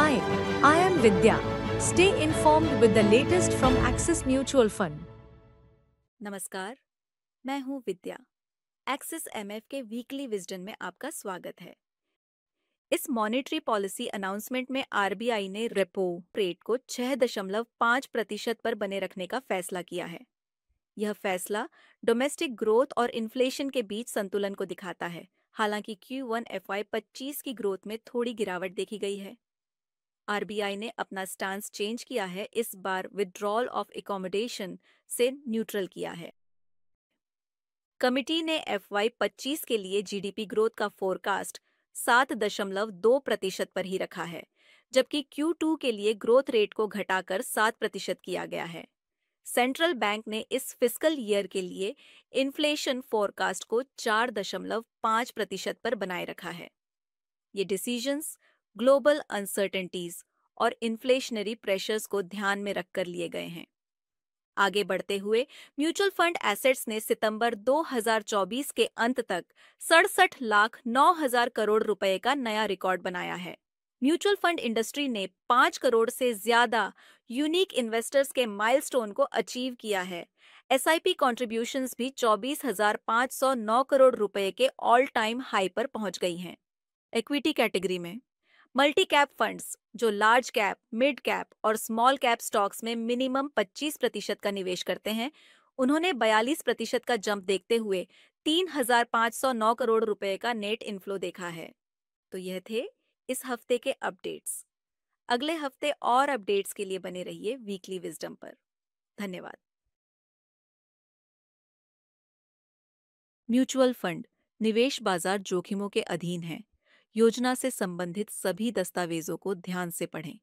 Hi, I am Vidya. Stay informed with the latest from Axis Mutual Fund. नमस्कार मैं हूं Vidya Axis MF के weekly wisdom में आपका स्वागत है इस मॉनेटरी पॉलिसी अनाउंसमेंट में आरबीआई ने रेपो रेट को 6.5 प्रतिशत पर बने रखने का फैसला किया है यह फैसला डोमेस्टिक ग्रोथ और इन्फ्लेशन के बीच संतुलन को दिखाता है हालांकि Q1 FY25 की ग्रोथ में थोड़ी गिरावट देखी गई है आरबीआई ने अपना स्टांस चेंज किया है इस बार विड्रॉल ऑफ एकोमोडेशन से न्यूट्रल किया है कमिटी ने वाई पच्चीस के लिए जीडीपी ग्रोथ का फोरकास्ट सात दशमलव दो प्रतिशत पर ही रखा है जबकि क्यू टू के लिए ग्रोथ रेट को घटाकर सात प्रतिशत किया गया है सेंट्रल बैंक ने इस फिस्कल ईयर के लिए इन्फ्लेशन फोरकास्ट को चार दशमलव पांच प्रतिशत पर बनाए रखा है ये डिसीजंस ग्लोबल अनसर्टेंटीज और इन्फ्लेशनरी प्रेशर्स को ध्यान में रखकर लिए गए हैं आगे बढ़ते हुए म्यूचुअल फंड एसेट्स ने सितंबर 2024 के अंत तक सड़सठ लाख नौ हजार करोड़ रुपए का नया रिकॉर्ड बनाया है म्यूचुअल फंड इंडस्ट्री ने पांच करोड़ से ज्यादा यूनिक इन्वेस्टर्स के माइलस्टोन को अचीव किया है एस आई पी भी 24,509 करोड़ रुपए के ऑल टाइम हाई पर पहुंच गई हैं इक्विटी कैटेगरी में मल्टी कैप फंड जो लार्ज कैप मिड कैप और स्मॉल कैप स्टॉक्स में मिनिमम 25 प्रतिशत का निवेश करते हैं उन्होंने 42 प्रतिशत का जंप देखते हुए 3,509 करोड़ रुपए का नेट इनफ्लो देखा है तो यह थे इस हफ्ते के अपडेट्स अगले हफ्ते और अपडेट्स के लिए बने रहिए वीकली विजडम पर धन्यवाद म्यूचुअल फंड निवेश बाजार जोखिमों के अधीन है योजना से संबंधित सभी दस्तावेजों को ध्यान से पढ़ें